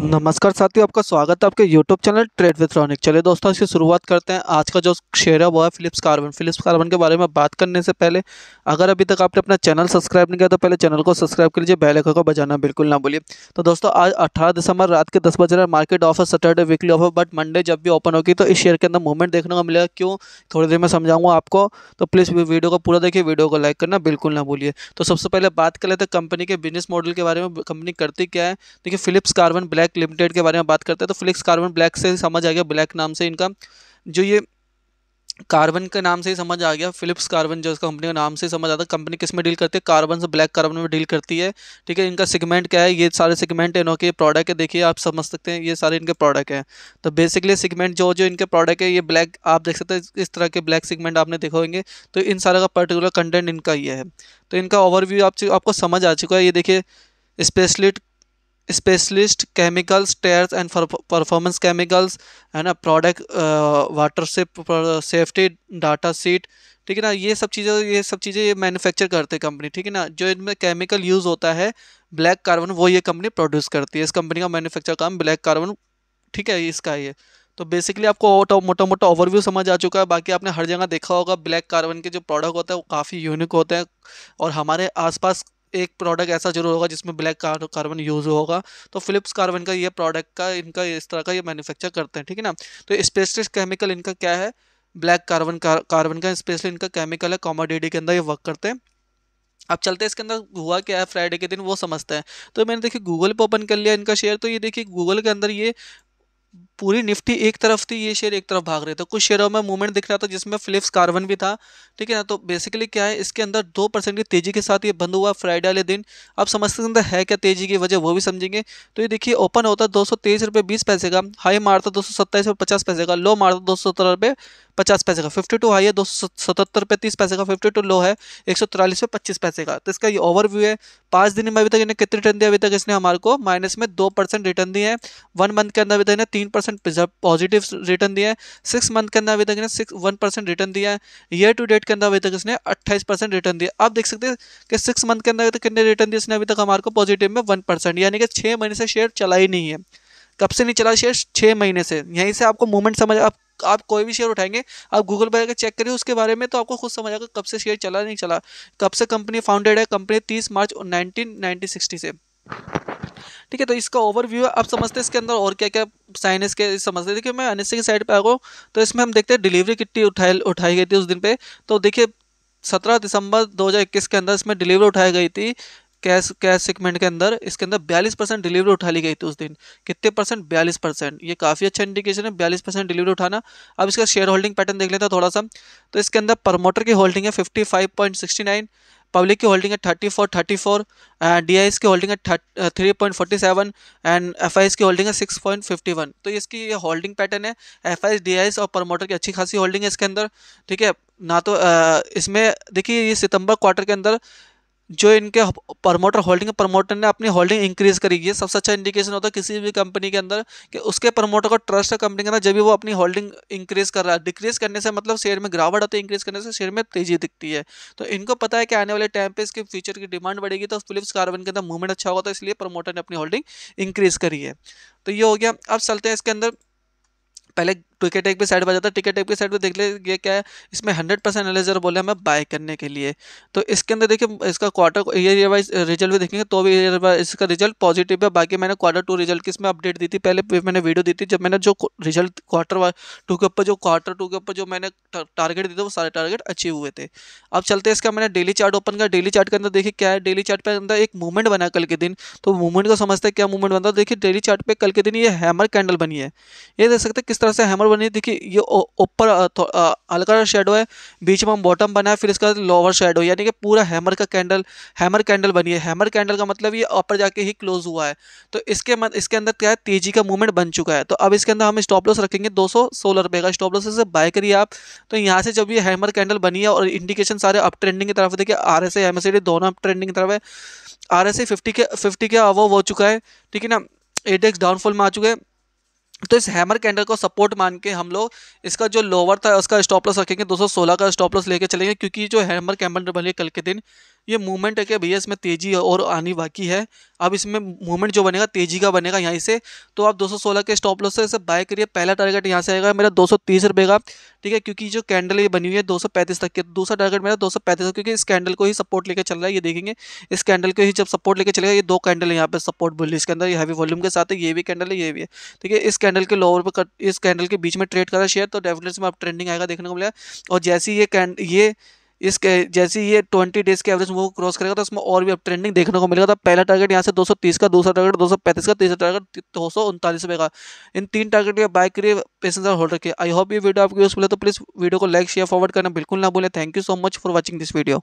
नमस्कार साथियों आपका स्वागत है आपके YouTube channel trade with Ronik चलिए दोस्तों इसकी शुरुआत करते हैं आज का जो शेयर है वो है फिलिप्स कार्बन फिलिप्स कार्बन के बारे में बात करने से पहले अगर अभी तक आपने अपना चैनल सब्सक्राइब नहीं किया तो पहले चैनल को सब्सक्राइब कर लीजिए बेल आइकन को बजाना बिल्कुल ना बोलिए तो दोस्तों आज अठारह दिसंबर रात के दस बज रहे मार्केट ऑफ है सैटरडे वीकली ऑफ है बट मंडे जब भी ओपन होगी तो इस शेयर के अंदर मूवमेंट देखने को मिलेगा क्यों थोड़ी देर में समझाऊंगा आपको तो प्लीज़ वीडियो को पूरा देखिए वीडियो को लाइक करना बिल्कुल ना बोलिए तो सबसे पहले बात कर लेते हैं कंपनी के बिजनेस मॉडल के बारे में कंपनी करती क्या है देखिए Phillips carbon black black limited के बारे में बात करते हैं तो फ्लिक्स कार्बन ब्लैक से समझ आ गया ब्लैक नाम से इनका जो ये कार्बन के नाम से ही समझ आ गया फिलिप्स कार्बन जो इसका कंपनी का नाम से समझ आता है कंपनी किस में डील करती है कार्बन से ब्लैक कार्बन में डील करती है ठीक है इनका सेगमेंट क्या है ये सारे सेगमेंट है इनके प्रोडक्ट है देखिए आप समझ सकते हैं ये सारे इनके प्रोडक्ट हैं तो बेसिकली सेगमेंट जो जो इनके प्रोडक्ट है ये ब्लैक आप देख सकते हैं इस तरह के ब्लैक सेगमेंट आपने देखा तो इन सारे का पर्टिकुलर कंटेंट इनका ये है तो इनका ओवरव्यू आप आपको समझ आ चुका है ये देखिए specialty specialist chemicals tyres and performance chemicals है ना प्रोडक्ट वाटर से सेफ्टी डाटा सीट ठीक है ना ये सब चीज़ें ये सब चीज़ें ये मैन्युफैक्चर करते हैं कंपनी ठीक है ना जो इनमें केमिकल यूज़ होता है ब्लैक कार्बन वो ये कंपनी प्रोड्यूस करती है इस कंपनी का मैन्युफैक्चर काम ब्लैक कार्बन ठीक है इसका ये तो बेसिकली आपको मोटा मोटा ओवरव्यू समझ आ चुका है बाकी आपने हर जगह देखा होगा ब्लैक कार्बन के जो प्रोडक्ट होते हैं वो काफ़ी यूनिक होते हैं और हमारे आसपास एक प्रोडक्ट ऐसा जरूर होगा जिसमें ब्लैक कार्बन यूज़ होगा तो फिलिप्स कार्बन का ये प्रोडक्ट का इनका इस तरह का ये मैन्युफैक्चर करते हैं ठीक है ना तो स्पेशलिस्ट केमिकल इनका क्या है ब्लैक कार्बन कार्बन का स्पेशली इनका केमिकल है कॉमोडिटी के अंदर ये वर्क करते हैं अब चलते हैं इसके अंदर हुआ क्या है फ्राइडे के दिन वो समझते हैं तो मैंने देखिए गूगल पर ओपन कर लिया इनका शेयर तो ये देखिए गूगल के अंदर ये पूरी निफ्टी एक तरफ थी ये शेयर एक तरफ भाग रहे थे कुछ शेयरों में मूवमेंट दिख रहा था जिसमें फ्लिप्स कार्बन भी था ठीक है ना तो बेसिकली क्या है इसके अंदर दो परसेंट की तेजी के साथ ये बंद हुआ फ्राइडे वाले दिन आप समझते सकते है क्या तेजी की वजह वो भी समझेंगे तो ये देखिए ओपन होता दो सौ पैसे का हाई मारता दो सौ पैसे का लो मारता दो सौ पचास पैसे का फिफ्टी टू हाई है दो सौ सतहत्तर पे तीस पैसे का फिफ्टी टू लो है एक सौ तिरालीस पे पच्चीस पैसे का तो इसका ये ओवरव्यू है पाँच दिन में अभी तक इन्हें कितने रिटर्न दिया अभी तक इसने हमारे को माइनस में दो परसेंट रिटर्न दिए हैं वन मंथ के अंदर अभी तक इन्हें तीन परसेंट पॉजिटिव रिटर्न दिया है सिक्स मंथ के अंदर अभी तक इन्हें सिक्स वन परसेंट रिटर्न दिया है ईयर टू डेट के अंदर अभी तक इसने अट्ठाईस परसेंट रिटर्न दिया आप देख सकते हैं कि सिक्स मंथ के अंदर अभी तक कितने रिटर्न दिए इसने अभी तक हमारे को पॉजिटिव में वन परसेंट यानी कि छः महीने से शेयर चला ही नहीं है कब से नहीं चला शेयर छः महीने से यहीं से आपको मूवमेंट समझ आप आप कोई भी शेयर उठाएंगे आप गूगल पर अगर चेक करिए उसके बारे में तो आपको खुद समझ आएगा कब से शेयर चला नहीं चला कब से कंपनी फाउंडेड है कंपनी तीस मार्च नाइनटीन से ठीक है तो इसका ओवरव्यू है आप समझते हैं इसके अंदर और क्या क्या साइनेस के समझते देखिए मैं अनिश्चय की साइड पे आ गया तो इसमें हम देखते हैं डिलीवरी कितनी उठाई उठाई गई थी उस दिन पे तो देखिए सत्रह दिसंबर 2021 के अंदर इसमें डिलीवरी उठाई गई थी कैश कैश सेगमेंट के अंदर इसके अंदर बयालीस परसेंट डिलीवरी उठा ली गई थी उस दिन कितने परसेंट बयालीस परसेंट ये काफ़ी अच्छा इंडिकेशन है बयालीस परसेंट डिलीवरी उठाना अब इसका शेयर होल्डिंग पैटर्न देख लेते हैं थोड़ा सा तो इसके अंदर प्रमोटर की होल्डिंग है fifty five point sixty nine public की होल्डिंग है thirty four thirty four D I की होल्डिंग है three point forty seven and F I की होल्डिंग है सिक्स पॉइंट फिफ्टी वन तो इसकी ये होल्डिंग पैटर्न है एफ आई डी आई और प्रमोटर की अच्छी खासी होल्डिंग है इसके अंदर ठीक है ना तो uh, इसमें देखिए ये सितंबर क्वार्टर के अंदर जो इनके प्रमोटर होल्डिंग प्रमोटर ने अपनी होल्डिंग इंक्रीज करी है सबसे अच्छा इंडिकेशन होता है किसी भी कंपनी के अंदर कि उसके प्रमोटर को ट्रस्ट है कंपनी के अंदर जब भी वो अपनी होल्डिंग इंक्रीज कर रहा है डिक्रीज करने से मतलब शेयर में गिरावट होती है इंक्रीज करने से शेयर में तेजी दिखती है तो इनको पता है कि आने वाले टाइम पर इसके फ्यूचर की डिमांड बढ़ेगी तो फिलिप्स कार्बन के अंदर मूवमेंट अच्छा होगा तो इसलिए प्रमोटर ने अपनी होल्डिंग इंक्रीज करी है तो ये हो गया अब चलते हैं इसके अंदर पहले टिकट एक भी साइड पर जाता है टिकट एक भी साइड पर देख ये क्या है इसमें हंड्रेड परसेंट एनालाइजर बोले हमें बाय करने के लिए तो इसके अंदर देखिए इसका quarter year year wise result भी देखेंगे तो भी ईयर इसका रिजल्ट पॉजिटिव है बाकी मैंने क्वार्टर टू रिजल्ट की इसमें अपडेट दी थी पहले मैंने वीडियो दी थी जब मैंने जो रिजल्ट क्वार्टर टू के ऊपर जो क्वार्टर टू के ऊपर जो मैंने टारगेट दिए थे वो सारे टारगेट अचीव हुए थे अब चलते इसका मैंने डेली चार्ट ओपन किया डेली चार्ट के अंदर देखिए क्या है डेली चार्ट अंदर एक मूवमेंट बना कल के दिन तो मूवमेंट को समझते क्या मूवमेंट बनता है देखिए डेली चार्ट पे कल के दिन ये हैमर कैंडल बनी है ये देख सकते किस तरह से हैमर बनी देखिए ये ऊपर हल्का सा शेडो है बीच में हम बॉटम बनाए फिर इसका लोअर शेडो यानी कि पूरा हैमर का कैंडल हैमर कैंडल बनी है हैमर कैंडल का मतलब ये ऊपर जाके ही क्लोज हुआ है तो इसके मत, इसके अंदर क्या है तेजी का मूवमेंट बन चुका है तो अब इसके अंदर हम स्टॉप लॉस रखेंगे दो सौ सोलह रुपये का स्टॉप लॉस बाय करिए आप तो यहाँ से जब ये हैमर कैंडल बनी है और इंडिकेशन सारे अप ट्रेंडिंग की तरफ देखिए आर एस एम एस दोनों अप ट्रेंडिंग की तरफ है आर एस के फिफ्टी के अवो हो चुका है ठीक है ना एडेक्स डाउनफॉल में आ चुके हैं तो इस हैमर कैंडल को सपोर्ट मान के हम लोग इसका जो लोअर था उसका स्टॉपलस रखेंगे 216 का स्टॉपलस लेके चलेंगे क्योंकि जो हैमर कैंडल बनेगी कल के दिन ये मूवमेंट है कि भैया इसमें तेज़ी और आनी बाकी है अब इसमें मूवमेंट जो बनेगा तेज़ी का बनेगा यहाँ से तो आप 216 के स्टॉप लॉस से इसे बाय करिए पहला टारगेट यहाँ से आएगा मेरा दो रुपए का ठीक है क्योंकि जो कैंडल ये बनी हुई है 235 तक के दूसरा टारगेट मेरा 235 है क्योंकि इस कैंडल को ही सपोर्ट लेकर चल रहा है ये देखेंगे इस कैंडल को ही जब सपोर्ट लेकर चलेगा ये दो कैंडल है यहाँ पर सपोर्ट बोल इसके अंदर हैवी वॉल्यूम के साथ है ये भी कैंडल है ये भी है ठीक है इस कैंडल के लोअर पर इस कैंडल के बीच में ट्रेड करा शेयर तो डेफिनेटली में आप ट्रेंडिंग आएगा देखने को मिलेगा और जैसे ये ये इसके जैसे ये ट्वेंटी डेज के एवरेज मूव क्रॉस करेगा तो इसमें और भी अब ट्रेंडिंग देखने को मिलेगा तो पहला टारगेट यहाँ से 230 का दूसरा टारगेट 235 का तीसरा टारगेट दो सौ उनतालीस रुपये का इन तीन टारगेट के बाय करिए पैसेंजर होल्ड रखिए आई होप ये वीडियो आपको यूज़फुल है तो प्लीज़ वीडियो को लाइक शेयर फॉरवर्ड करना बिल्कुल ना बोले thank you so much for watching this video